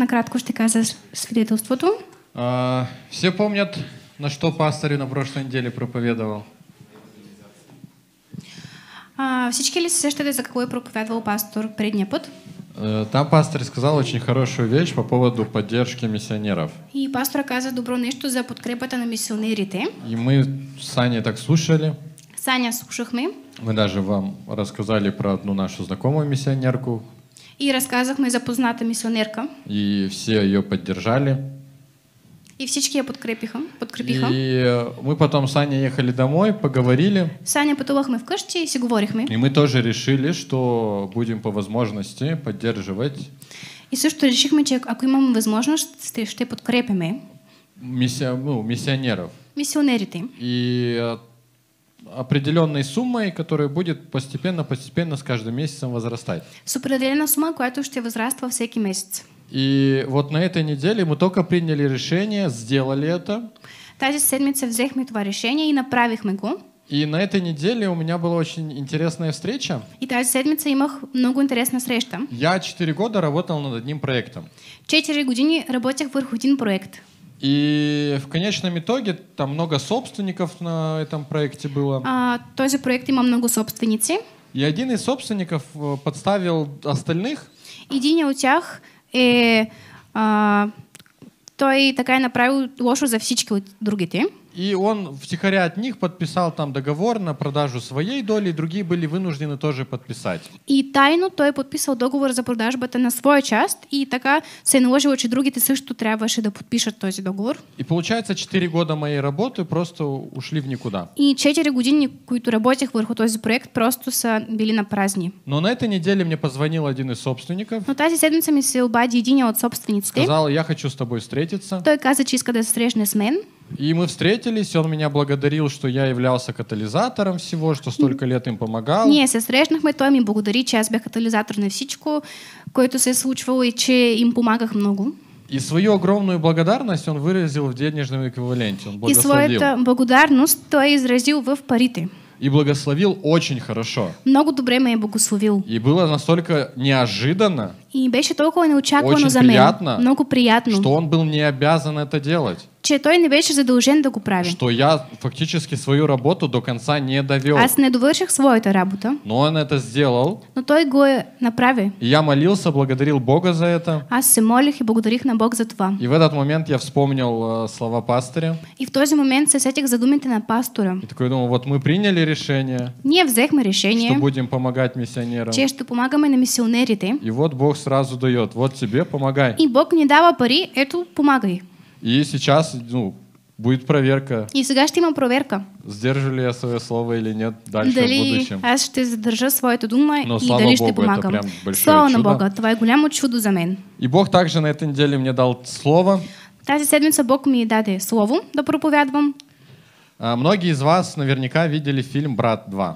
накратко ще каза свидетелството. Uh, все помнят, на что пастор на прошлой неделе проповедовал? Uh, всички ли се сещате за какво е проповядвал пастор предния път? А, там пастор сказал очень хорошую вещь по поводу поддержки миссионеров. И пастор каза добро нечто за подкрепата на миссионерите. И мы с Аней так слушали. Саня слушахме. Мы даже вам рассказали про одну нашу знакомую миссионерку, и рассказах ми за познату місіонерка. І всі її підтримали. И всечки я подкрепиха, подкрепиха. И э, мы потом с Аней ехали домой, поговорили. потолах мы в каште, си мы. И мы тоже решили, что будем по возможности поддерживать. И все что решили мы, че какую имаме возможность, ще мы. Миссия, ну, миссионеров. Миссионерите. И от определенной суммой, которая будет постепенно-постепенно с каждым месяцем возрастать. С определенной определена сумма, която ще возраства всякий месяц. И вот на этой неделе мы только приняли решение, сделали это. Тази седмица взехме това решение и направихме го. И на этой неделе у меня была очень интересная встреча. И тази седмица имах много интересная встреча. Я четыре года работал над одним проектом. Четыре години работях върху один проект. И в конечном итоге там много собственников на этом проекте было. А, тоже проект има много собственницы. И один из собственников э, подставил остальных. Един от утях и э, а, той така е направил лошо за всички от другите. И он втихаря от них подписал там договор на продажу своей доли, и другие были вынуждены тоже подписать. І тайно той подписал договор за продажу бета на свою часть, і така це наложило, чи другі ти що треба ще да підпишуть той договор. И получается 4 года моей работы просто ушли в никуда. І 4 години които работях върху този проект просто са били на праздни. Но на этой неделе мне позвонил один из собственников. Ну тази седмица ми се обади един от собственниц. Сказал, я хочу с тобой встретиться. Той каза, че иска да се срещне и мы встретились, он меня благодарил, что я являлся катализатором всего, что столько лет им помогал. Не, се срещнахме, той ми благодарить че аз бях катализатор на всичко, което се е случвало и че им помогах много. И свою огромную благодарность он выразил в денежном эквиваленте. Он благословил. И благодарност благодарность то изразил в парите. И благословил очень хорошо. Много добре ме благословил. И было настолько неожиданно, и беше толкова неочаквано Очень за мен. Приятно, много приятно. Что он был не обязан это делать. Че той не беше задължен да го прави. Что я фактически свою работу до конца не довел. Аз не довърших своята работа. Но он это сделал. Но той го е направи. И я молился, благодарил Бога за это. Аз се молих и благодарих на Бог за това. И в этот момент я вспомнил а, слова пастыря. И в този момент се сетих за думите на пастора. И такой думал, вот мы приняли решение. Ние взехме решение. Что будем помогать миссионерам. Че ще помагаме на миссионерите. И вот Бог сразу дает. Вот тебе помогай. И Бог не дава пари, эту помогай. И сейчас, ну, будет проверка. И сега ще има проверка. Сдержу ли я свое слово или нет дальше дали в будущем. Аз ще задържа своята дума Но, и слава дали Богу, ще Это прям большое слава чудо. на Бога, твое голямо чудо за мен. И Бог также на этой неделе мне дал слово. Тази седмица Бог ми даде слово да проповядвам. А, многие из вас наверняка видели фильм «Брат 2».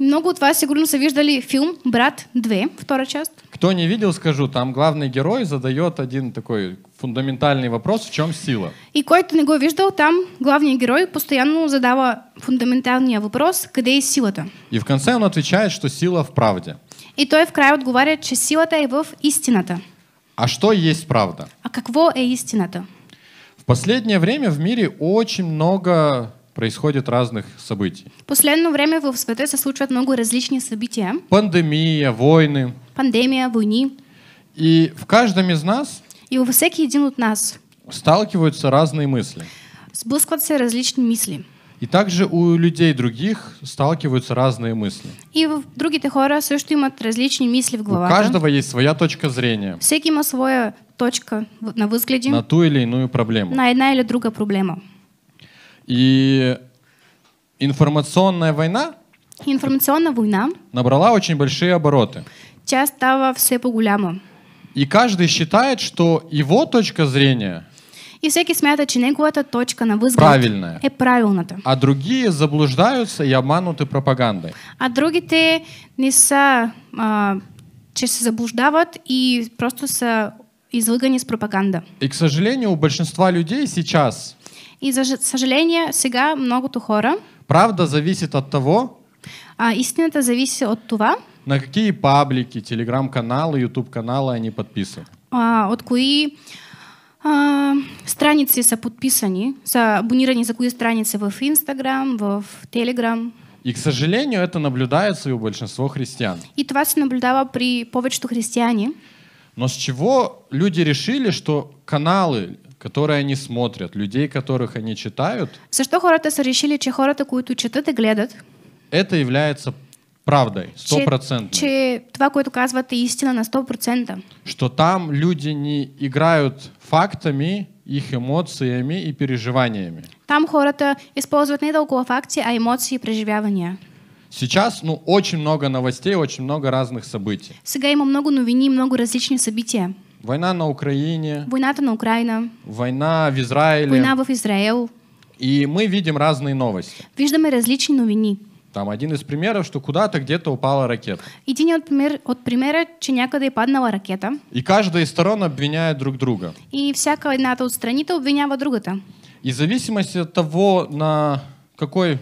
Много от вас сигурно са виждали фильм «Брат 2», вторая часть. Кто не видел, скажу, там главный герой задает один такой фундаментальный вопрос, в чем сила. И кое-то не го виждал, там главный герой постоянно задава фундаментальный вопрос, где сила то? И в конце он отвечает, что сила в правде. И то и в край отговаривает, что сила то и в то. А что есть правда? А какво е то? В последнее время в мире очень много происходит разных событий. В последнее время в Святой се случают много различных событий. Пандемия, войны. Пандемия, войны. И в каждом из нас и у всякий один от нас сталкиваются разные мысли. Сблъскваются различные мысли. И также у людей других сталкиваются разные мысли. И в другие других хора им от различные мысли в головах. У каждого есть своя точка зрения. Всякий има своя точка на взгляде. На ту или иную проблему. На одна или другая проблема. И информационная война Информационная война набрала очень большие обороты. Тя стала все по-голямо. И каждый считает, что его точка зрения и всякий всеки смята, че неговата точка на възглед правильная. е правилната. А другие заблуждаются и обмануты пропагандой. А другите не са, а, че се заблуждават и просто са извыгани с пропаганда. И, к сожалению, у большинства людей сейчас и, за сожаление, сега много тухора. Правда зависит от того... А, истина истината зависит от това... На какие паблики, телеграм-каналы, YouTube-каналы они подписаны? А, от кои а, страницы са подписаны, са абонирани за кои страницы в Инстаграм, в Телеграм. И, к сожалению, это наблюдается и у большинства христиан. И това се наблюдава при повечето христиане. Но с чего люди решили, что каналы, которые они смотрят, людей, которых они читают. что хората са решили, че хората, които четат и глядят? это является правдой, стопроцентной. Че, че това, което казвате, истина на 100%. Что там люди не играют фактами, их эмоциями и переживаниями. Там хората используют не только факты, а эмоции и переживания. Сейчас, ну, очень много новостей, очень много разных событий. Сега има много новини, много различных событий. Война на Украине. Война то на Украина. Война в Израиле. Война в Израиле. И мы видим разные новости. Виждаме различные новини. Там один из примеров, что куда-то где-то упала ракета. Един от, пример, от примера, че некогда и паднала ракета. И каждая из сторон обвиняет друг друга. И всяка едната от страните обвинява другата. И в зависимости от того, на какой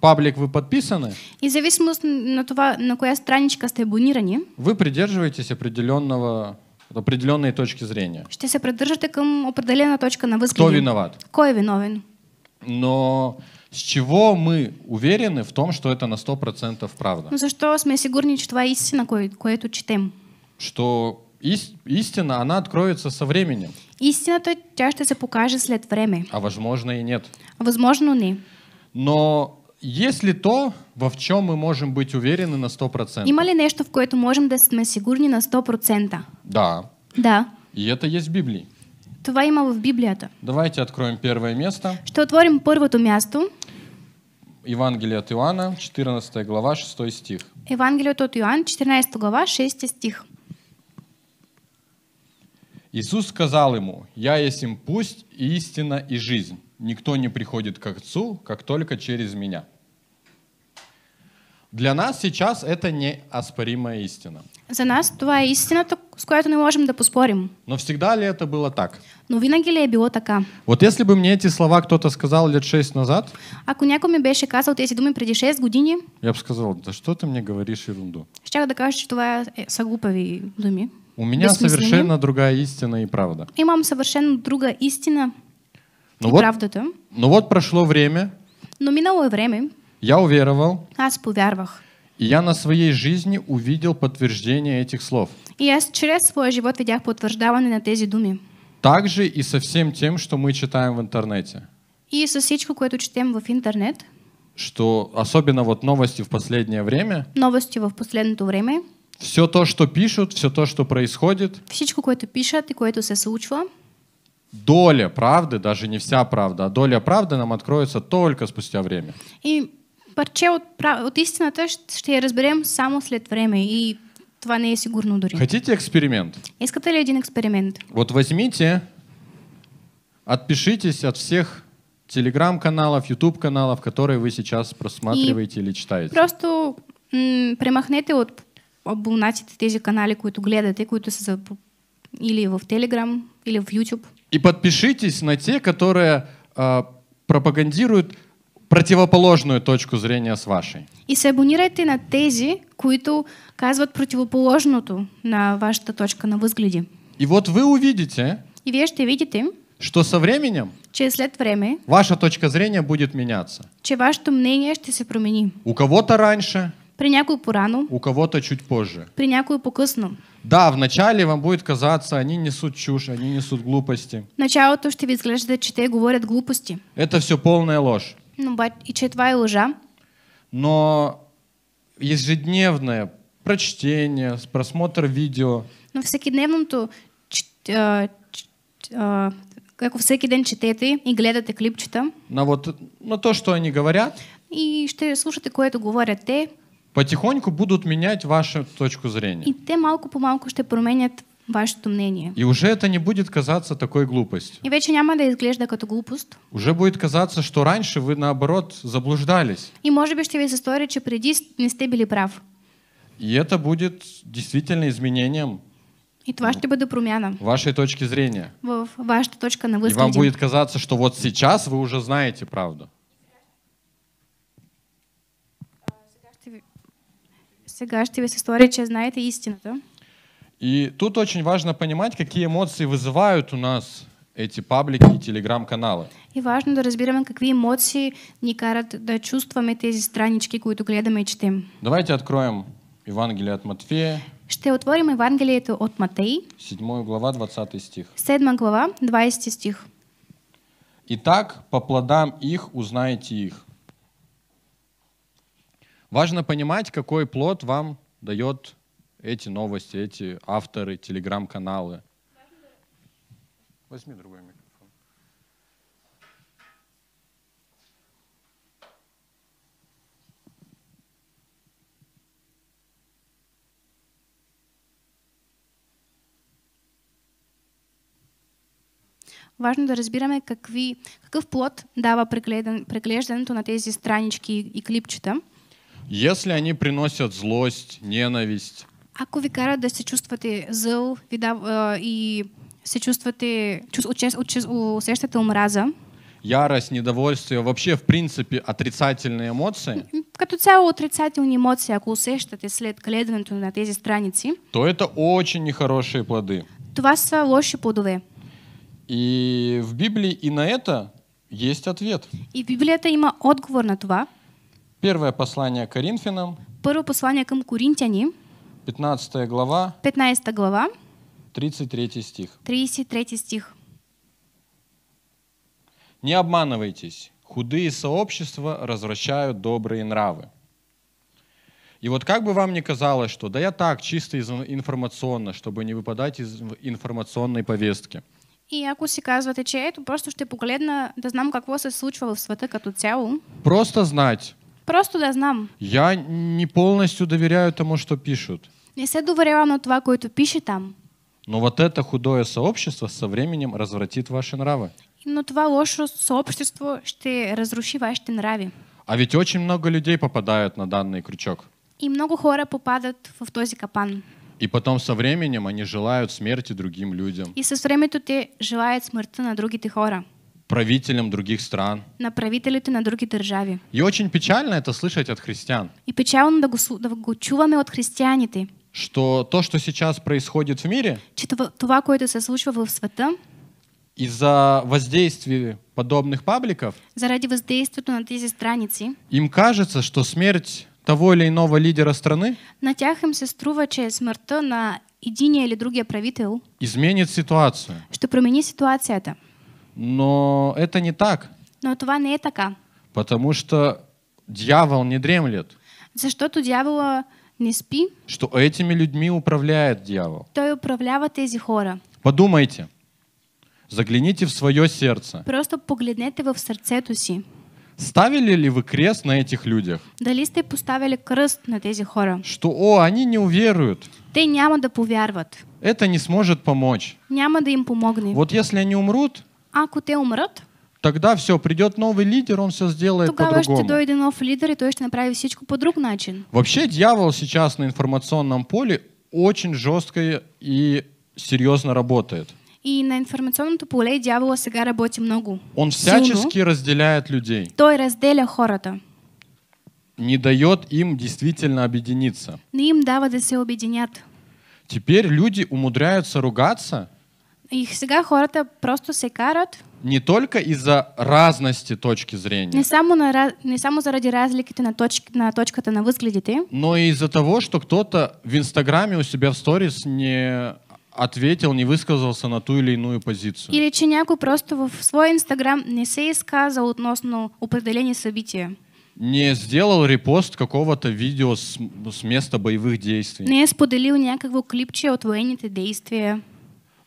паблик вы подписаны, и зависимость на, то, на какая страничка сте абонирани, вы придерживаетесь определенного от определенної точки зрения. Ще се придържате към определена точка на възгледи. Кто виноват? Кой виновен? Но с чего мы уверены в том, что это на 100% правда? Ну за что? сме сигурни, че това е истина, кое, тут читаем. Что истина, она откроется со временем. Истината, тя ще се покаже след времени. А возможно и нет. А возможно не. Но есть ли то, во чем мы можем быть уверены на 100%? Има ли нещо, в което можем да сме сигурни на 100%? Да. Да. И это есть в Библии. Това има в Библията. Давайте откроем первое место. Что отворим първото място. Евангелие от Иоанна, 14 глава, 6 стих. Евангелие от Иоанна, 14 глава, 6 стих. Иисус сказал ему, «Я есть им пусть и истина и жизнь. Никто не приходит к Отцу, как только через Меня». Для нас сейчас это неоспоримая истина. За нас твоя истина истината, с която не можем да поспорим. Но всегда ли это было так? Но винаги ли е така? Вот если бы мне эти слова кто-то сказал лет шесть назад, Ако някой ми беше казал тези думи преди 6 години, я бы сказал, да что ты мне говоришь ерунду? щях да кажа, че това е, са глупави думи. У меня совершенно другая истина и правда. Имам совершенно другая истина Но и вот, правдата. но вот прошло время, Но минало е я уверовал. Аз повярвах. И я на своей жизни увидел подтверждение этих слов. И я через свой живот видях потвърждаване на тези думи. Также и со всем тем, что мы читаем в интернете. И со всичко, което читаем в интернет. Что особенно вот новости в последнее время. Новости в последнее время. Все то, что пишут, все то, что происходит. Всичко, което пишат и което се случва. Доля правды, даже не вся правда, а доля правды нам откроется только спустя время. И парче от, от истината ще я разберем само след време и това не е сигурно дори. Хотите експеримент? Искате ли един експеримент? Вот возьмите, отпишитесь от всех телеграм-каналов, YouTube-каналов, которые вы сейчас просматриваете и или читаете. Просто премахнете от абонатите тези канали, които гледате, които са за... или в Telegram, или в YouTube. И подпишитесь на те, которые э, пропагандируют противоположную точку зрения с вашей. И се абонирайте на тези, които казват противоположното на вашата точка на възгледи. И вот вы увидите, и вие ще видите, что со временем че след време, ваша точка зрения будет меняться. Че вашето мнение ще се промени. У кого-то раньше, при някой порано, у кого-то чуть позже. При някой покъсно. Да, вначале вам будет казаться, они несут чушь, они несут глупости. Началото ще ви изглежда, че те говорят глупости. Это все полная ложь. Ну, бать, и читва уже. лжа. Но ежедневное прочтение, просмотр видео. Ну Но то, э, э, как всякий день читать и гледате клипчета. На вот на то, что они говорят. И что слушать, кое което говорят те. Потихоньку будут менять вашу точку зрения. И те малко по малко что променят вашето мнение. И уже это не будет казаться такой глупостью. И вече няма да изглежда като глупост. Уже будет казаться, что раньше вы наоборот заблуждались. И может быть, что ви се стори, не сте били прав. И это будет действительно изменением и това ще бъде промяна. Вашей точки зрения. В вашата точка на възгледи. И вам будет казаться, что вот сейчас вы уже знаете правду. А, сега ще ви се стори, че знаете истината. И тут очень важно понимать, какие эмоции вызывают у нас эти паблики и телеграм-каналы. И важно да разбираме какие эмоции, ни карат да чувстваме тези странички, които гледаме и читаем. Давайте откроем Евангелие от Матфея. Что отворим Евангелие это от Матфея? 7 глава, 20 стих. 7 глава, 20 стих. Итак, по плодам их узнаете их. Важно понимать, какой плод вам дает эти новости, эти авторы, телеграм-каналы. Возьми другой микрофон. Важно да разбираме какви, какъв плод дава преглеждането на тези странички и клипчета. Если они приносят злость, ненависть, Ако ви кара да се чувствате зъл ви дава, и се чувствате, усещате омраза, ярость, недовольство, вообще, в принципе, отрицательные эмоции, като цяло отрицательные эмоции, ако усещате след гледането на тези страници, то это очень нехорошие плоды. Това са лоши плодове. И в Библии и на это есть ответ. И в Библията има отговор на това. Первое послание Коринфянам. Первое послание към коринтяни. 15 глава. 15 глава. 33 стих. 33 стих. Не обманывайтесь, худые сообщества развращают добрые нравы. И вот как бы вам ни казалось, что да я так, чисто информационно, чтобы не выпадать из информационной повестки. И ако си казвате, че ето, просто ще погледна да знам какво се случва в света като цяло. Просто знать. Просто да знам. Я не полностью доверяю тому, что пишут. Не се доверявам на това, което пише там. Но вот это худое сообщество со временем развратит ваши нравы. Но това лошо сообщество ще разруши вашите нрави. А ведь очень много людей попадают на данный крючок. И много хора попадат в този капан. И потом со временем они желают смерти другим людям. И со временем те желают смерти на других хора. Правителям других стран. На правителите на другие державы. И очень печально это слышать от христиан. И печально да го, да го чуваме от християните что то, что сейчас происходит в мире, че това, което се в света, из-за воздействия подобных пабликов, заради воздействия на эти страницы, им кажется, что смерть того или иного лидера страны, на им се струва, че смъртта на единия или другия правител, изменит ситуацию. Что ситуация это, Но это не так. Но това не така. Потому что дьявол не дремлет. за что тут дьявола не спи, что этими людьми управляет дьявол. Той управляет эти хора. Подумайте, загляните в свое сердце. Просто погледнете в сердце Туси. Ставили ли вы крест на этих людях? Да, листы поставили крест на тези хора? Что, о, они не уверуют. Ты няма да повярват. Это не сможет помочь. Няма да им помогне. Вот если они умрут, ако те умрат, Тогда все, придет новый лидер, он все сделает по-другому. дойде нов лідер, і той ще направить всичко по друг начин. Вообще дьявол сейчас на информационном поле очень жестко и серьезно работает. И на информационном поле дьявол сега работает много. Он всячески силно. разделяет людей. Той разделя хората. Не дает им действительно объединиться. Не им дава да се объединят. Теперь люди умудряются ругаться. И сега хората просто се карат. Не только из-за разности точки зрения. Не само, на, не само заради разликите на, точ, на точката на възгледите. Но и из-за того, что кто-то в Инстаграме у себя в сторис не ответил, не высказался на ту или иную позицию. Или че някой просто в свой Инстаграм не се изказал относно определения события. Не сделал репост какого-то видео с, с места боевых действий. Не е споделил някакво клипче от военните действия.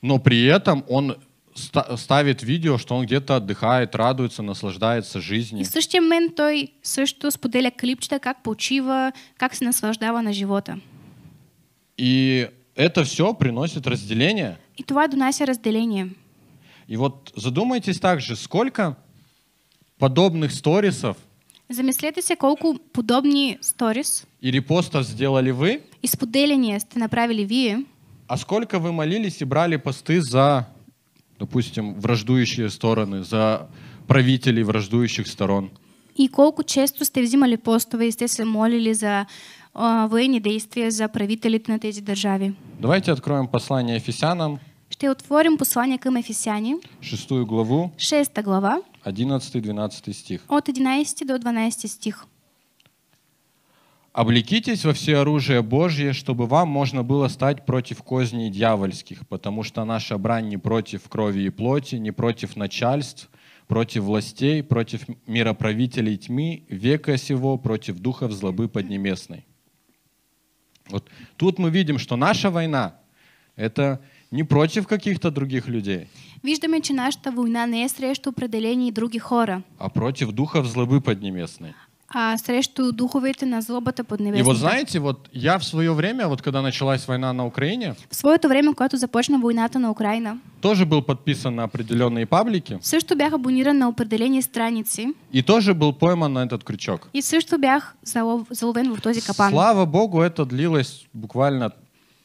но при этом он ставит видео, что он где-то отдыхает, радуется, наслаждается жизнью. И в същия момент той също споделя клипчета как почива, как се наслаждава на живота. И это все приносит разделение. И това донася разделение. И вот задумайтесь также, сколько подобных сторисов Замислете се колко подобни сторис И репостов сделали вы и споделяния сте направили вие а сколько вы молились и брали посты за, допустим, враждующие стороны, за правителей враждующих сторон? И колко често сте взимали постове и сте молили за а, военни действия за правителей на тези державе? Давайте откроем послание Ефесянам. Ще отворим послание към Ефесяни. Шестую главу. Шестая глава. 11-12 стих. От 11 до 12 стих. «Облекитесь во все оружие Божье, чтобы вам можно было стать против козней дьявольских, потому что наша брань не против крови и плоти, не против начальств, против властей, против мироправителей тьмы, века сего, против духов злобы поднебесной». Вот тут мы видим, что наша война — это не против каких-то других людей. Виждаме, че нашата война не е срещу определени други хора. А против духов злобы поднебесной а срещу духовете на злобата под небесните. И вот знаете, вот я в свое время, вот когда началась война на Украине, в свое то время, когато започна война на Украине, тоже был подписан на определенные паблики. Все, что бях абониран на определени страницы. И тоже был пойман на этот крючок. И също бях залов, заловен в този капан. Слава Богу, это длилось буквально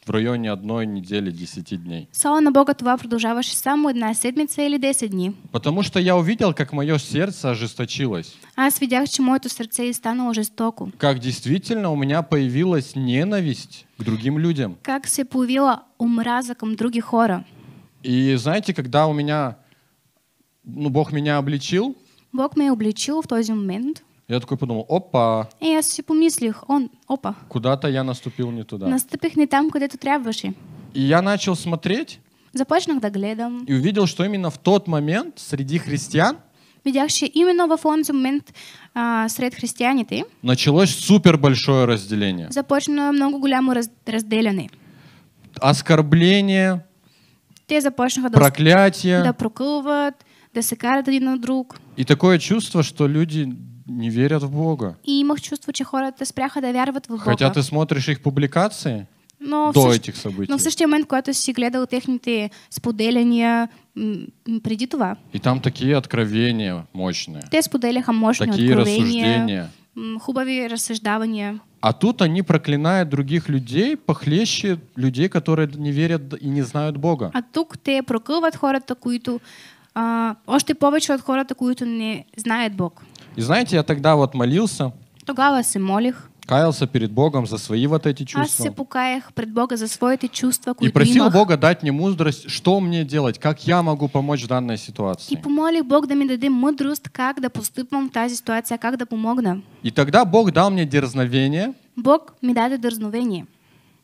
в районе одной недели, десяти дней. Слава на Бога, това продължаваше само одна седмица или десять дней. Потому что я увидел, как мое сердце ожесточилось. А, с видях, че моето сердце и стало жестоко. Как действительно у меня появилась ненависть к другим людям. Как се появила омраза към други хора. И знаете, когда у меня, ну, Бог меня обличил, Бог меня обличил в тот момент, я такой подумал, опа. И я все помислих, он, опа. Куда-то я наступил не туда. Наступих не там, куда-то трябваше. И я начал смотреть. Започнах доглядом. И увидел, что именно в тот момент среди христиан видях, що іменно в онзи момент а, серед християните началось супер большое разделение. Започнало много голямо раз, разделены. Оскорбление, те започнаха да, проклятие, да прокълват, да се один на друг. И такое чувство, что люди не верят в Бога. И имах чувство, че хората спряха да вярват в Бога. Хотя ты смотришь их публикации но до същ... этих събитий. Но в същия момент, когато си гледал техните споделяния преди това. И там такие откровения мощные. Те споделяха мощни такие откровения. рассуждения. Хубави разсъждавания. А тут они проклинают других людей похлеще людей, которые не верят и не знают Бога. А тук те прокълват хората, които а, още повече от хората, които не знаят Бог. И знаете, я тогда вот молился. Тогава се молих. Каялся перед Богом за свои вот эти чувства. Аз се покаях пред Бога за своите чувства, И просил имах. Бога дать мне мудрость, что мне делать, как я могу помочь в данной ситуации. И помолил Бог да мне даде мъдрост как да поступим в тази ситуация, как да помогна. И тогда Бог дал мне дерзновение. Бог мне даде дерзновение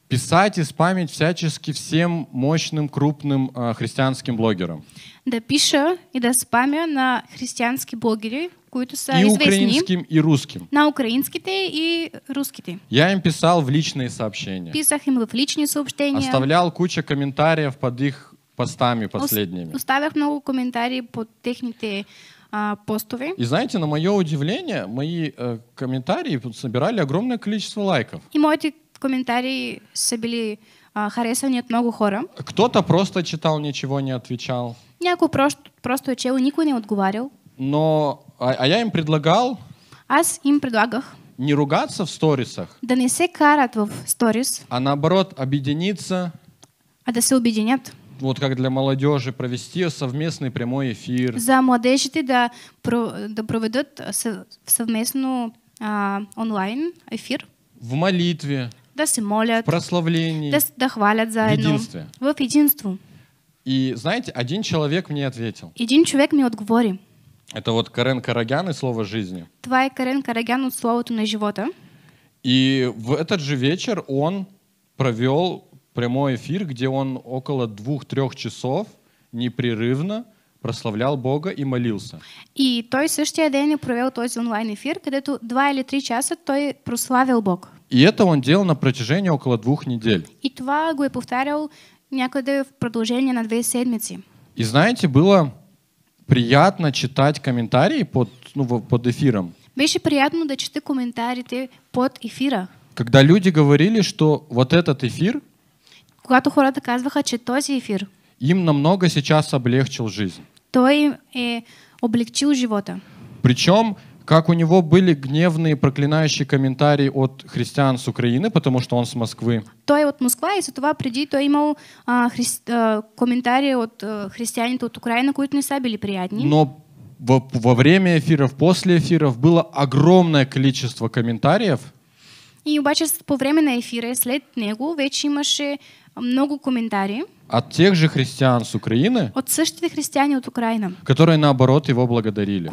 писать и память всячески всем мощным, крупным э, христианским блогерам да пиша и да спамя на християнски блогери, които са и известни. украинским, и русским. На украинските и русските. Я им писал в личные сообщения. Писах им в личные сообщения. Оставлял куча комментариев под их постами последними. Оставях много комментариев под техните а, постове. И знаете, на мое удивление, мои э, комментарии собирали огромное количество лайков. И мои комментарии собили а, Харесва нет, много хора. Кто-то просто читал, ничего не отвечал. Някой просто, просто е чел не отговаривал. Но, а, а я им предлагал... Аз им предлагах. Не ругаться в сторисах. Да не се карат в сторис. А наоборот, объединиться. А да се объединят. Вот как для молодежи провести совместный прямой эфир. За молодежи ты да, да проведут совместную а, онлайн эфир. В молитве да се молят, в прославлении, да, да хвалят заедно, в единстве. В единству. И знаете, один человек мне ответил. Один человек мне отговори. Это вот Карен Карагян и слово жизни. Твой Карен Карагян от слово на живота. И в этот же вечер он провел прямой эфир, где он около двух-трех часов непрерывно прославлял Бога и молился. И той същия ден е провел този онлайн ефир, където два или три часа той прославил Бог. И это он делал на протяжении около двух недель. И това го е повтарял някъде в продолжение на две седмици. И знаете, было приятно читать комментарии под, ну, под эфиром. Беше приятно да чета коментарите под ефира. Когда люди говорили, что вот этот эфир, когато хората казваха, че този ефир, им намного сейчас облегчил жизнь. Той им е облегчил живота. Причем как у него были гневные проклинающие комментарии от христиан с Украины, потому что он с Москвы. То и от Москва, и с этого приди, той имел а, хри... а, э, комментарии от а, э, христиан от Украины, которые не са были приятнее. Но во, во время эфиров, после эфиров было огромное количество комментариев. И обаче по време на ефира и след него вече имаше много комментариев. От тех же христиан с Украины, от същите християни от Украины, которые наоборот его благодарили,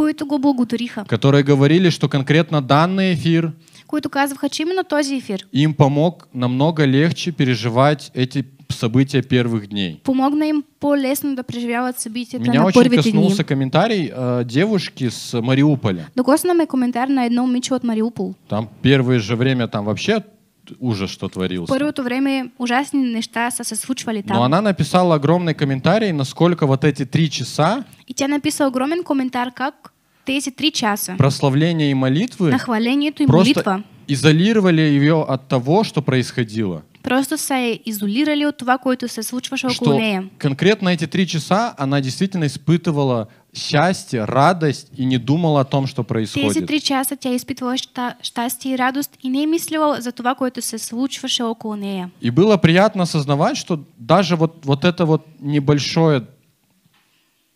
которые говорили, что конкретно данный эфир, които казваха, че именно този эфир, им помог намного легче переживать эти события первых дней. Помогна им по-лесно да преживяват события Меня на очень коснулся дни. комментарий э, девушки с Мариуполя. да Докосна мой комментарий на одном момиче от Мариупол. Там первое же время там вообще ужас, что творился. Първото време ужасни неща са се случвали там. Но она написала огромный комментарий, насколько вот эти три часа... И тебе написал огромный комментарий, как эти три часа... Прославление и молитвы... Нахваление и молитва... Просто изолировали ее от того, что происходило. Просто се изолирали от това, което се случваше около что нея. Конкретно эти три часа она действительно испытывала счастье, радость и не думала о том, что происходит. Тези три часа тя испытывала счастье и радость и не мислила за това, което се случваше около нея. И было приятно осознавать, что даже вот, вот это вот небольшое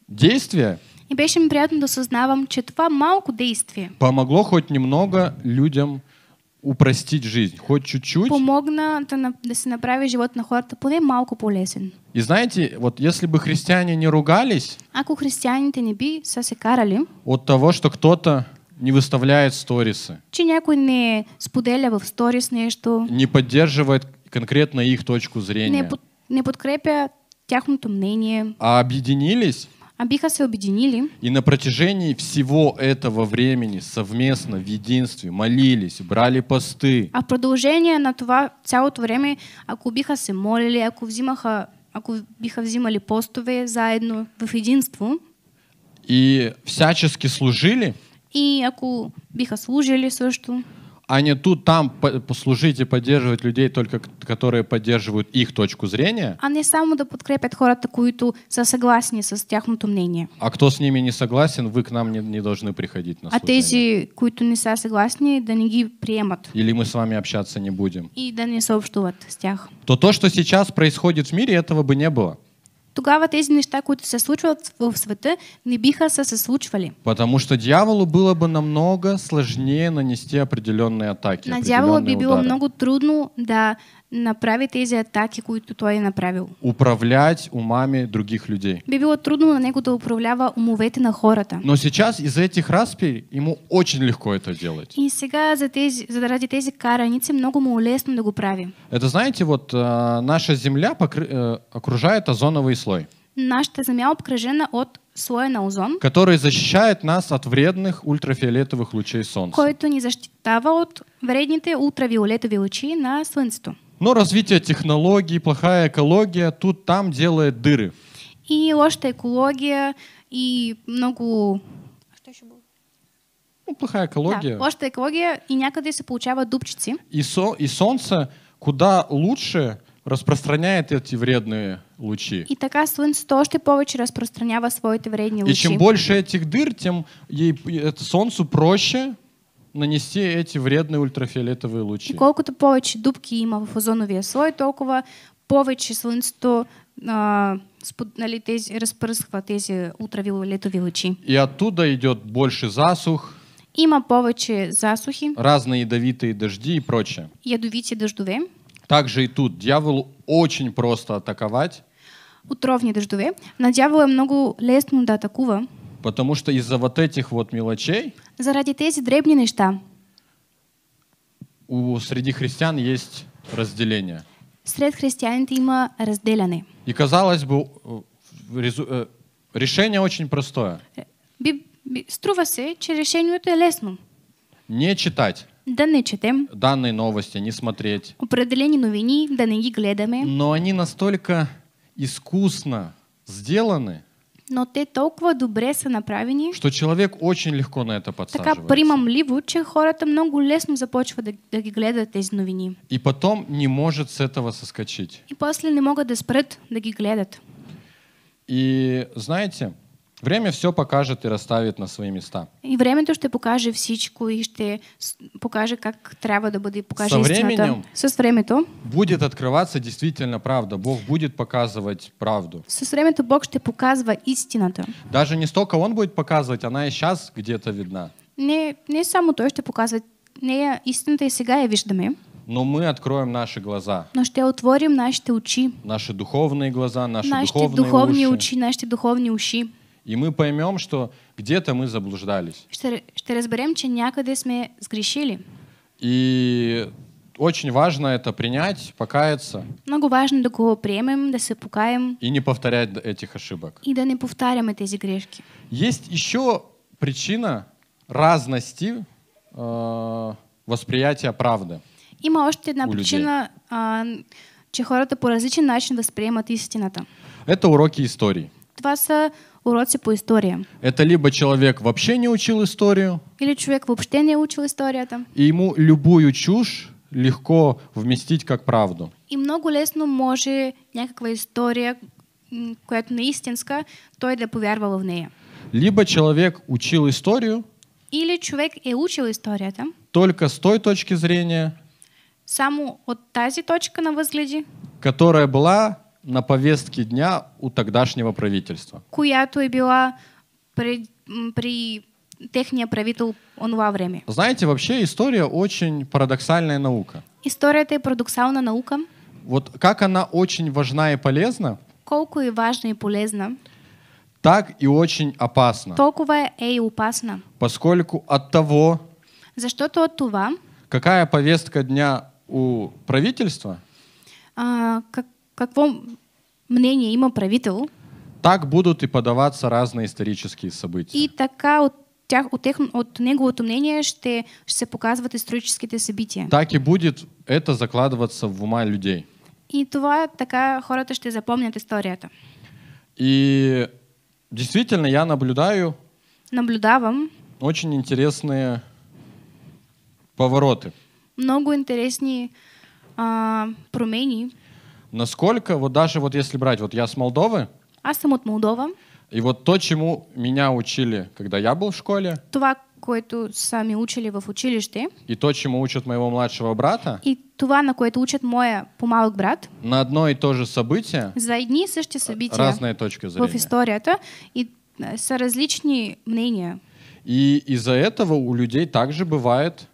действие, и беше ми приятно да осознавам, че това малко действие помогло хоть немного людям упростить жизнь, хоть чуть-чуть. Помогна да се направи живот на хората поне малко полезен. И знаете, вот если бы христиане не ругались, ако христианите не би са се карали, от того, что кто-то не выставляет сторисы, че някой не споделя в сторис нещо, не поддерживает конкретно их точку зрения, не, под, не подкрепя тяхното мнение, а объединились, Абиха се объединили. И на протяжении всего этого времени совместно в единстве молились, брали посты. А продолжение на това цялото време, ако биха се молили, ако взимаха, ако биха взимали постове заедно в единство. И всячески служили. И ако биха служили също а не тут там послужить и поддерживать людей, только которые поддерживают их точку зрения. А не само да подкрепят хората, които са согласни с тяхното мнение. А кто с ними не согласен, вы к нам не, не должны приходить на а служение. А тези, които не са согласни, да не ги приемат. Или мы с вами общаться не будем. И да не сообщуват с То то, что сейчас происходит в мире, этого бы не было. тогава тези неща, които се случват в света, не биха са се случвали. Потому что дьяволу было бы намного сложнее нанести определенные атаки. На дьявола би било удары. много трудно да направить эти атаки, которые той е направил. Управлять умами других людей. Би било трудно на него да управлява умовете на хората. Но сейчас из-за этих распри ему очень легко это делать. И сега за тези, заради тези караници много му лесно да го прави. Это знаете, вот а, наша земля покры... Э, окружает озоновый слой. Наша земля обкръжена от слоя на озон, который защищает нас от вредных ультрафиолетовых лучей солнца. Който не защитава от вредните ултравиолетови лучи на слънцето. Но развитие технологий, плохая экология тут там делает дыры. И лошадь экология, и много... А что еще было? Ну, плохая экология. Да, лошадь экология, и некогда если получават дупчици. И, со, и солнце куда лучше распространяет эти вредные лучи. И такая така ты още распространяла свои эти вредные лучи. И чем больше этих дыр, тем ей, солнцу проще нанести эти вредные ультрафіолетові лучі. І колкото повече дубки има в озоновия слой, толкова повече слънцето а, спод, нали, тези, разпръсква тези ултравиолетови лъчи. И оттуда идет больше засух. Има повече засухи. Разные ядовитые дожди и прочее. Ядовитые дъждове. Также и тут дьяволу очень просто атаковать. Отровни дъждове. На дявола много лесно да атакува. Потому что из-за вот этих вот мелочей заради тези дребни что? у среди христиан есть разделение. Сред християните има разделяне. И казалось бы, э, решение очень простое. Э, би, би, струва се, че решението е лесно. Не читать. Да не четем. Данные новости не смотреть. Определени новини, да не ги гледаме. Но они настолько искусно сделаны, но те толкова добре са направени, что человек очень легко на это подсаживается. така примамливо, че хората много лесно започват да, да ги гледат тези новини. И потом не может с этого соскочить. И после не могат да спрат да ги гледат. И знаете, Време все покажет и разставит на свои места. И времето ще покаже всичко и ще покаже как трябва да бъде покаже Со временем С времето будет открываться действительно правда. Бог будет показывать правду. С времето Бог ще показва истината. Даже не столько Он будет показывать, она и сейчас где-то видна. Не, не само Той ще показва. Не, истината и сега я виждаме. Но мы откроем наши глаза. Но ще отворим нашите очи. Наши духовные глаза, наши, наши духовные, духовные уши. очи, наши духовные уши. І ми поймем, що где-то ми заблуждались. Ще, ще розберемо, чи някудись ми згрішили. І очень важно это принять, покаяться. Много важно, да го приемем, да се И не повторять этих ошибок. И да не повторяем эти грешки. Есть еще причина разности э, восприятия правды. Има още одна причина, а, че хората по различен начин възприемат истината. Это уроки истории. Това са уроки по истории. Это либо человек вообще не учил историю. Или человек вообще не учил историю. Там. И ему любую чушь легко вместить как правду. И много лесно может някаква история, която неистинская, то и для повярвал в нея. Либо человек учил историю. Или человек и учил историю. Там. Только с той точки зрения. Саму от тази точка на възгледи. Которая была на повестке дня у тогдашнего правительства. Която е била при, при техния правител онова време. Знаете, вообще история очень парадоксальная наука. История это парадоксальная наука. Вот как она очень важна и полезна. Колко и важна и полезна. Так и очень опасна. Толкова е и опасна. Поскольку от того, Защото от това, какая повестка дня у правительства, а, как, Какво мнение има правител? Так будут и подаваться разные исторические события. И така от тях, от, тех, от неговото мнение ще, ще се показват историческите събития. Так и будет это закладываться в ума людей. И това така хората ще запомнят историята. И действительно я наблюдаю наблюдавам очень интересные повороты. Много интересные а, промени насколько, вот даже вот если брать, вот я с Молдовы. Аз от Молдова. И вот то, чему меня учили, когда я был в школе. Това, което сами учили в училище. И то, чему учат моего младшего брата. И това, на което учат моя помалък брат. На одно и то же событие. За одни и същи события. Разные точки зрения. В истории это И а, са различные мнения. И из-за этого у людей также бывает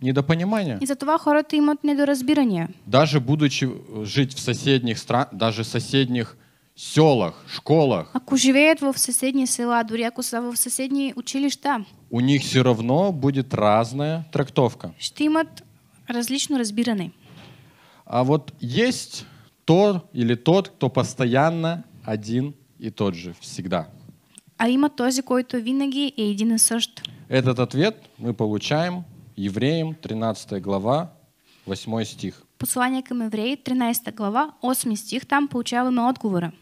недопонимание. Из-за того хората имат недоразбирание. Даже будучи э, жить в соседних стран, даже соседних селах, школах. Ако живеят в соседние села, дори ако са в соседние училища. У них все равно будет разная трактовка. Что имат различно разбираны. А вот есть то или тот, кто постоянно один и тот же всегда. А има този, който винаги е един и същ. Этот ответ мы получаем Евреям, 13 глава, 8 стих. Послание к Евреям 13 глава, 8 стих, там получаваме отговоры.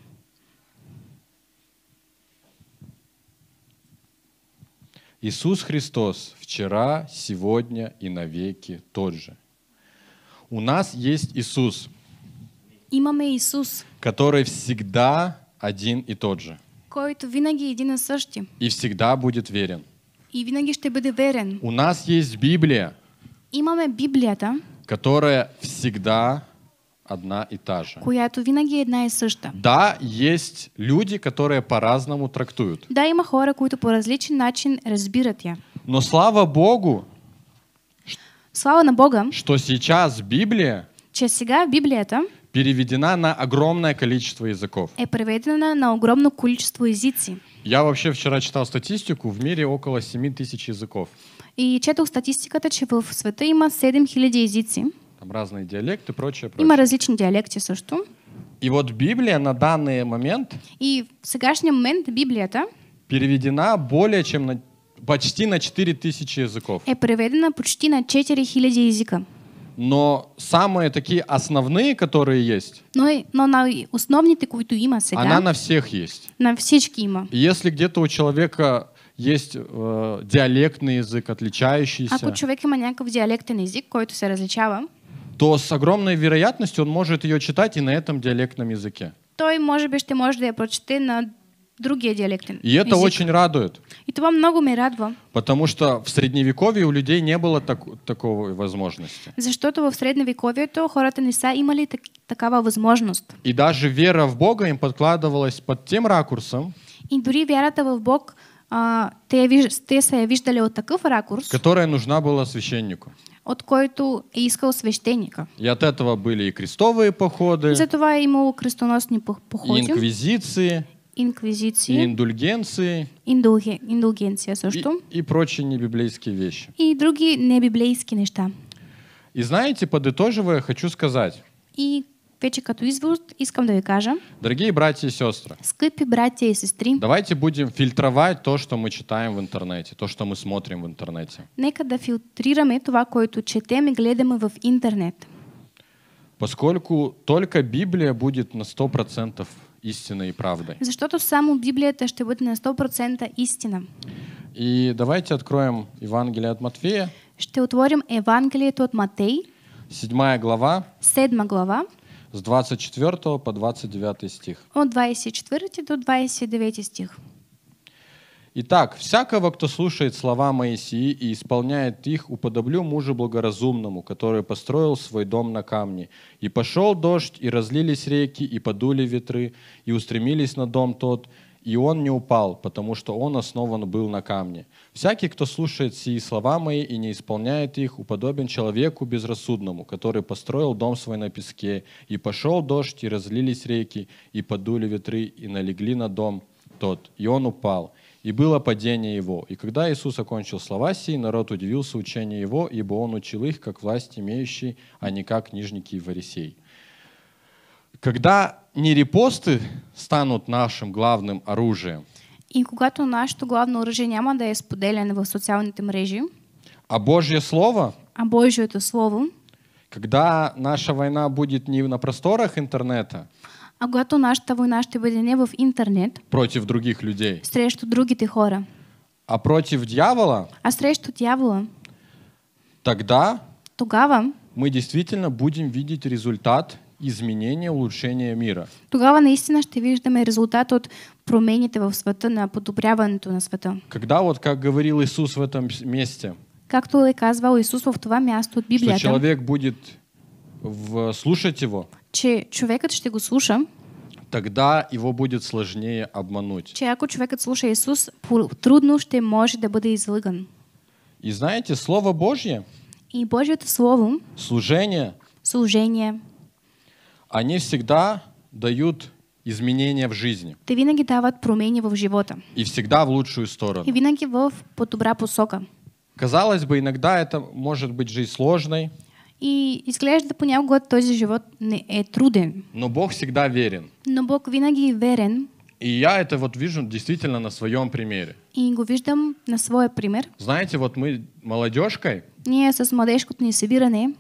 Иисус Христос вчера, сегодня и навеки тот же. У нас есть Иисус, имаме Иисус, который всегда один и тот же. Който винаги един и същи. И всегда будет верен. І винаги ще бъде верен. У нас есть Библия. Имаме Библията. Которая всегда одна и та же. Която винаги една и съща. Да, есть люди, которые по-разному трактуют. Да, има хора, които по различен начин разбират я. Но слава Богу, Слава на Бога, что сейчас Библия че сега Библията переведена на огромное количество языков. е преведена на огромно количество езици. Я вообще вчера читал статистику, в мире около 7 тысяч языков. И четох статистиката, че в света има 7000 езици. Там разные диалекты и прочее, прочее. Има различни диалекти също. И вот Библия на данный момент... И в сегашний момент Библия, Библията... Переведена более чем на почти на тысячи языков. Е переведена почти на 4000 языка но самые такие основные, которые есть. Но, но на основные такую то има сега. Она на всех есть. На всечки има. Если где-то у человека есть э, диалектный язык, отличающийся. А Ако человек има някакъв диалектный язык, който се различава. То с огромной вероятностью он может ее читать и на этом диалектном языке. Той, может быть, ты можешь да я прочитать на другие диалекты. И это очень радует. И это вам много многому радва. Потому что в средневековье у людей не было так, такой возможности. За что-то в средневековье то хората не са имали так, такова возможность. И даже вера в Бога им подкладывалась под тем ракурсом. И дори вярата в Бог а, те, те са я виждали от таков ракурс. Которая нужна была священнику. От който е искал священника. И от этого были и крестовые походы. Затова е имало крестоносни походи. И инквизиции инквизиции, индульгенции, индуги, индульгенция, со что? И, и прочие небиблейские вещи. И другие небиблейские нечто. И знаете, подытоживая, хочу сказать. И вече като извод искам да ви кажа. Дорогие братья и сестры. Скъпи братья и сестри. Давайте будем фильтровать то, что мы читаем в интернете, то, что мы смотрим в интернете. Нека да филтрираме това, което четем и гледаме в интернет. Поскольку только Библия будет на сто процентов истиной и правдой. Защото само то что будет на сто процентов истина. И давайте откроем Евангелие от Матфея. Что отворим Евангелие от Матей. Седьмая глава. Седьмая глава. С 24 по 29 стих. От 24 до 29 стих. Итак, всякого, кто слушает слова Моисии и исполняет их, уподоблю мужу благоразумному, который построил свой дом на камне. И пошел дождь, и разлились реки, и подули ветры, и устремились на дом тот, и он не упал, потому что он основан был на камне. Всякий, кто слушает сии слова мои и не исполняет их, уподобен человеку безрассудному, который построил дом свой на песке, и пошел дождь, и разлились реки, и подули ветры, и налегли на дом тот, и он упал, и было падение его. И когда Иисус окончил слова сии, народ удивился учению его, ибо он учил их, как власть имеющий, а не как книжники и фарисей. Когда не репосты станут нашим главным оружием, И когато нашето главно оръжие няма да е споделяне в социалните мрежи, а Божье Слово, а Божието Слово, когда наша война будет не на просторах интернета, а когато нашата война ще бъде не в интернет, против других людей, срещу другите хора, а против дьявола, а срещу дьявола, тогда, тогава, мы действительно будем видеть результат изменения, улучшения мира. Тогава наистина ще виждаме результат от промените в света, на подобряването на света. Когда вот, как говорил Иисус в этом месте, както е казвал Иисус в това място от Библията, что человек будет слушать его, че човекът ще го слуша, тогда его будет сложнее обмануть. Че ако човекът слуша Исус, трудно ще може да бъде излъган. И знаете, Слово Божье, и Божьето Слово, служение, служение, они всегда дают изменения в жизни. Те винаги дават промени в живота. И всегда в лучшую сторону. И винаги в по-добра посока. Казалось бы, иногда это может быть жизнь сложной. И изглежда понякога този живот не е труден. Но Бог всегда верен. Но Бог винаги е верен. И я это вот вижу действительно на своем примере. И го виждам на своя пример. Знаете, вот мы молодежкой. Ние с младежкото ни събиране.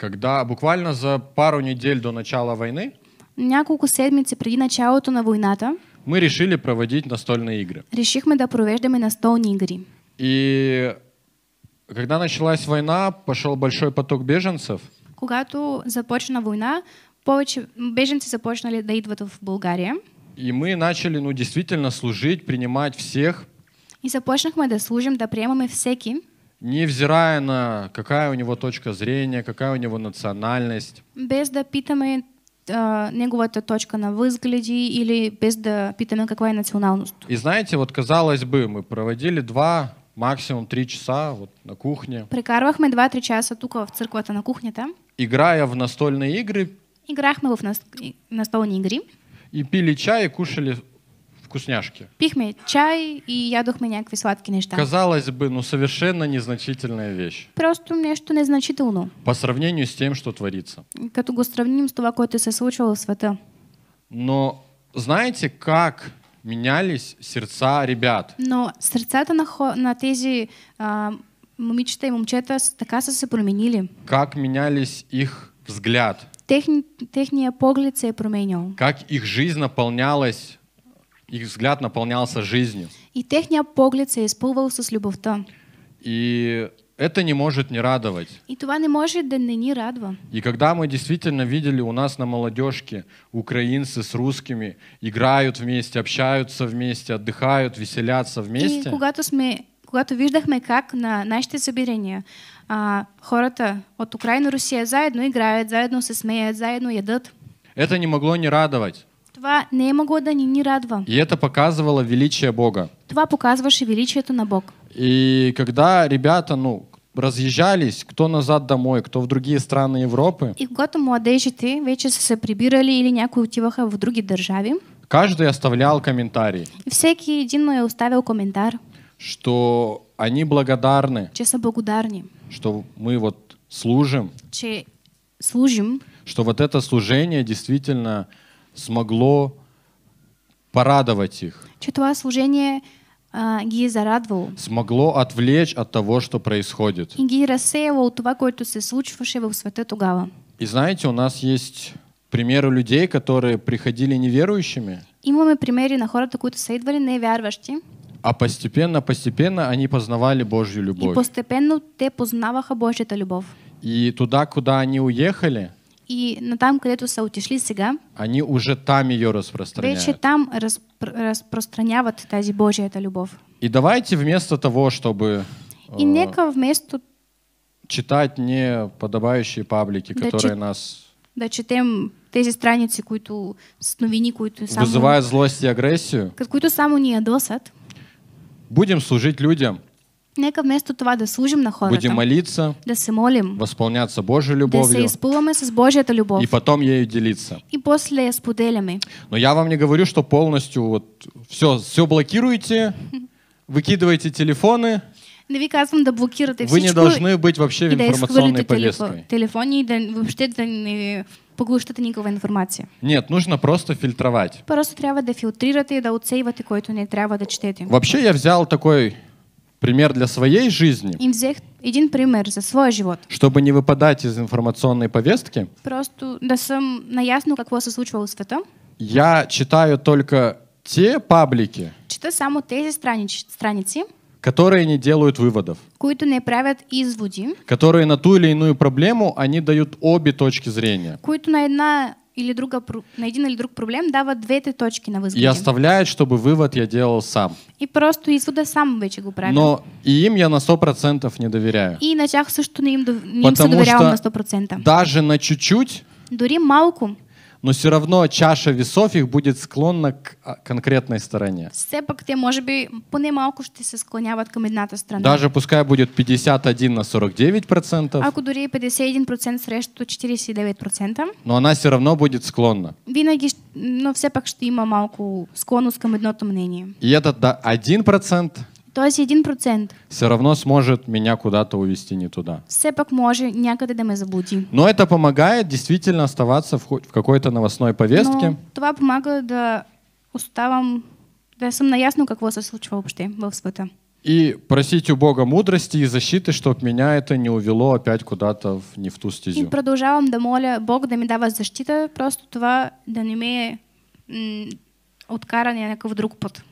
Когда буквально за пару недель до начала войны. Няколко седмици преди началото на войната. Мы решили проводить настольные игры. Решихме да провеждаме настолни игри. И когда началась война, пошел большой поток беженцев. Когато започна война, повече беженци започнали да идват в България. И мы начали, ну, действительно служить, принимать всех. И започнахме да служим, да приемаме всеки. Невзирая на какая у него точка зрения, какая у него национальность. Без да питаме а, неговата точка на възгледи или без да питаме каква е националност. И знаете, вот казалось бы, мы проводили два максимум три часа вот на кухне. Прикарвах мы два-три часа тука в церквата на кухне там. Играя в настольные игры. Играх мы в настольные игры. И пили чай и кушали вкусняшки. Пихме чай и ядохме някакви сладки неща. Казалось бы, ну совершенно незначительная вещь. Просто мне нечто незначительно. По сравнению с тем, что творится. Като го сравним с того, което се случило в света. Но знаете, как менялись сердца ребят. Но сердцата на, на тези а, момичета и момчета така са се променили. Как менялись их взгляд. Техни, техния поглед се е Как их жизнь наполнялась, их взгляд наполнялся жизнью. И техния поглед се изпълвал с любовта. И это не может не радовать. И това не может да не ни радва. И когда мы действительно видели у нас на молодежке украинцы с русскими играют вместе, общаются вместе, отдыхают, веселятся вместе. И когато сме когато виждахме как на нашите събирания а, хората от Украина и Русия заедно играют, заедно се смеят, заедно едат. Это не могло не радовать. Това не могло да ни, ни радва. И это показывало величие Бога. Това показываше величието на Бог. И когда ребята, ну, разъезжались, кто назад домой, кто в другие страны Европы. И когато младежите вече са се прибирали или някои отиваха в други държави. Каждый оставлял комментарий. И всякий един е оставил коментар. Что они благодарны. Че са благодарни. Что мы вот служим. Че служим. Что вот это служение действительно смогло порадовать их. Че това служение а, ги Смогло отвлечь от того, что происходит. И ги разсеяло от това, което се случваше в света знаете, у нас есть примеры людей, которые приходили неверующими. мы примеры на хората, които са идвали невярващи. А постепенно, постепенно они познавали Божью любовь. И постепенно те познаваха Божьата любовь. И туда, куда они уехали, и на там кретуса утешли сега. Они уже там ее распространяют. Вече там распро распространяют тази Божья эта любовь. И давайте вместо того, чтобы... И э, нека вместо... Читать не подобающие паблики, да которые чит... нас... Да четем тези страницы, които с новини, които само... Вызывают злость и агрессию. какую-то саму не ядосат. Будем служить людям. Нека вместо това да служим на хората. Будем молиться. Да се молим. Восполняться Божьей любовью. Да се изпълваме с Божията любов. И потом ею делиться. И после я споделяме. Но я вам не говорю, что полностью вот все, все блокируете, выкидываете телефоны. Не ви казвам да блокирате всичко. Вы не должны быть вообще в информационной повестке. Телефони и да, въобще да не поглъщате никаква информация. Нет, нужно просто фильтровать. Просто трябва да филтрирате и да отсейвате, който не трябва да четете. Вообще я взял такой пример для своей жизни. Им взять один пример за свой живот. Чтобы не выпадать из информационной повестки. Просто да сам наясно, как вас случилось в этом. Я читаю только те паблики. Читаю саму те страницы, страницы которые не делают выводов, които не правят изводи, которые на ту или иную проблему они дают обе точки зрения, които на една или друга, на или друг проблем дава двете точки на възгледи. И оставляет, чтобы вывод я делал сам. И просто извода сам вычегу правильно Но и им я на 100% не доверяю. И на тях что не им, не им се доверявам что на 100%. даже на чуть-чуть дури малку но все равно чаша весов их будет склонна к а, конкретной стороне. Все пак те, может быть, понемалку что ще се склоняват към едната страна. Даже пускай будет 51 на 49 процентов. Ако дори 51 процент срещу 49 процентов? Но она все равно будет склонна. Винаги, но все пак что има малку склонност к едното мнение. И этот да, 1 процент то есть один процент. Все равно сможет меня куда-то увести не туда. Все пак може някъде да ме заблуди. Но это помогает действительно оставаться в, в какой-то новостной повестке. Но това помага да оставам, да съм наясно какво се случва въобще в света. И просить у Бога мудрости и защиты, чтобы меня это не увело опять куда-то в не в ту стезю. И продолжавам да моля Бог да ми дава защита, просто това да не ме откара някакъв друг път.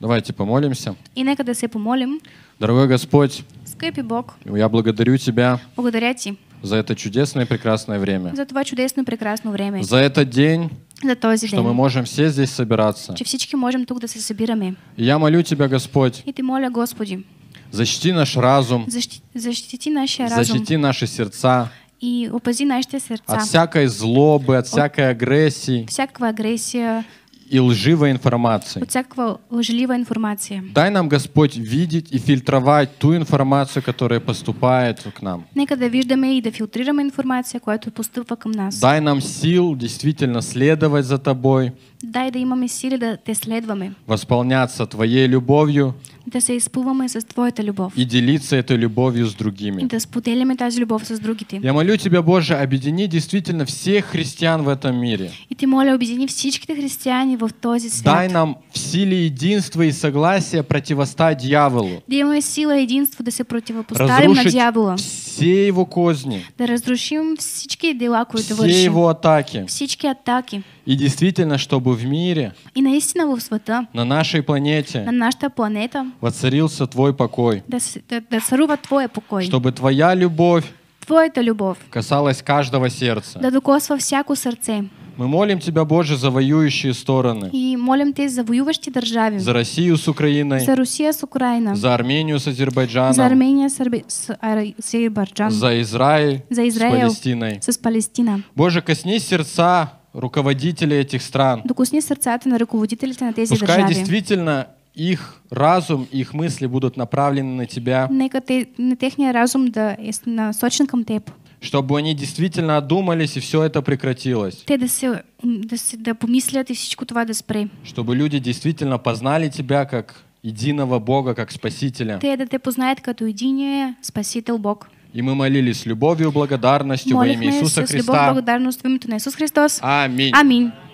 Давайте помолимся. И некогда се помолим. Дорогой Господь, Скъпи Бог, я благодарю Тебя благодаря Ти за это чудесное и прекрасное время. За това чудесное и прекрасно време. За этот день, за този что мы можем все здесь собираться. че всички можем тут да се събираме. я молю Тебя, Господь, И ты моля, Господи, защити наш разум, защити, защити нашия разум защити наши сердца и опази наши сердца от всякой злобы, от всякой агрессии, всякаква агрессия и лживой информации. Церква лжливая информация. Дай нам, Господь, видеть и фильтровать ту информацию, которая поступает к нам. Нека видим виждаме и да фильтрираме информация, която поступва към нас. Дай нам сил действительно следовать за Тобой. Дай да имаме силы, да те следваме. Восполняться Твоей любовью. Да се изпуваме с Твоята любов. И делиться этой любовью с другими. И да споделяме тази любов с другите. Я молю Тебя, Боже, объедини действительно всех христиан в этом мире. И Ты моля, объедини всичките християни в този свят. Дай нам в силе единства и согласия противостать дьяволу. Да имаме сила и единство да се противопоставим на дьявола. Разрушить все его козни, да разрушим всички дела, които все вършим, его атаки, всички атаки. И действительно, чтобы в мире, и на истинного света, на нашей планете, на нашей планете. воцарился твой покой, да, да, да царува твоя покой, чтобы твоя любовь, твоята любовь, касалась каждого сердца, да докосва всяко сердце. Мы молим Тебя, Боже, за воюющие стороны. И молим Те за воюющие державы. За Россию с Украиной. За Россию с Украиной. За Армению с Азербайджаном. За Армению с, Арби... с Азербайджаном. За Израиль. За Израиль. С Палестиной. С Палестиной. Боже, коснись сердца руководителей этих стран. Докусни сердцата на руководителей на тези Пускай держави. действительно их разум, их мысли будут направлены на Тебя. Нека те, на техния разум да на насочен към Теб чтобы они действительно одумались и все это прекратилось. Те да се, да се, да помислят и всичко това да Чтобы люди действительно познали тебя как единого Бога, как Спасителя. Те да те познаят като единия Спасител Бог. И мы молились с любовью, благодарностью во имя Иисуса Христа. С любовью, благодарностью во имя Иисус Христос. Аминь. Аминь.